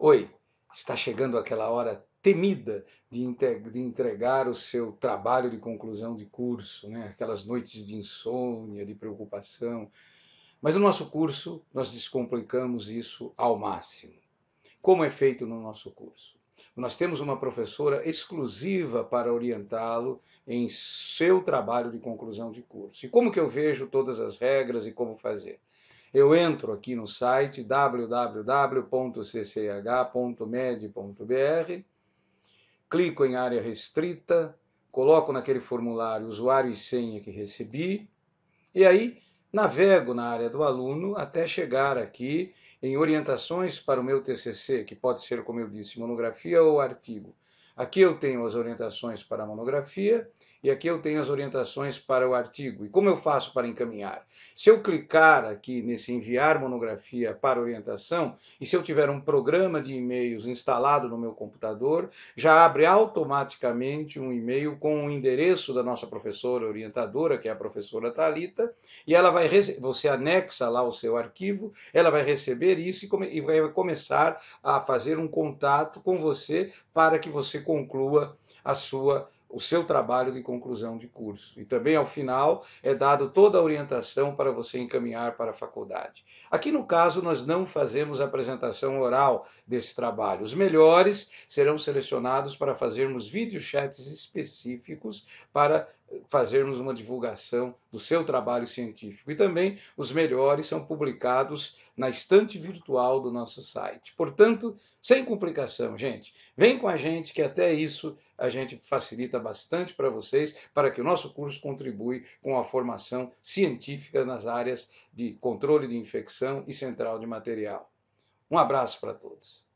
Oi, está chegando aquela hora temida de, entregar o seu trabalho de conclusão de curso, né? aquelas noites de insônia, de preocupação. Mas no nosso curso, nós descomplicamos isso ao máximo. Como é feito no nosso curso? Nós temos uma professora exclusiva para orientá-lo em seu trabalho de conclusão de curso. E como que eu vejo todas as regras e como fazer? Eu entro aqui no site www.cch.med.br, clico em área restrita, coloco naquele formulário usuário e senha que recebi, e aí navego na área do aluno até chegar aqui em orientações para o meu TCC, que pode ser, como eu disse, monografia ou artigo. Aqui eu tenho as orientações para a monografia e aqui eu tenho as orientações para o artigo. E como eu faço para encaminhar? Se eu clicar aqui nesse enviar monografia para orientação, e se eu tiver um programa de e-mails instalado no meu computador, já abre automaticamente um e-mail com o endereço da nossa professora orientadora, que é a professora Talita, e ela vai você anexa lá o seu arquivo, ela vai receber isso e, come e vai começar a fazer um contato com você para que você conclua a sua o seu trabalho de conclusão de curso. E também, ao final, é dado toda a orientação para você encaminhar para a faculdade. Aqui, no caso, nós não fazemos apresentação oral desse trabalho. Os melhores serão selecionados para fazermos videochats específicos para fazermos uma divulgação do seu trabalho científico. E também os melhores são publicados na estante virtual do nosso site. Portanto, sem complicação, gente. Vem com a gente que até isso a gente facilita bastante para vocês, para que o nosso curso contribui com a formação científica nas áreas de controle de infecção e central de material. Um abraço para todos.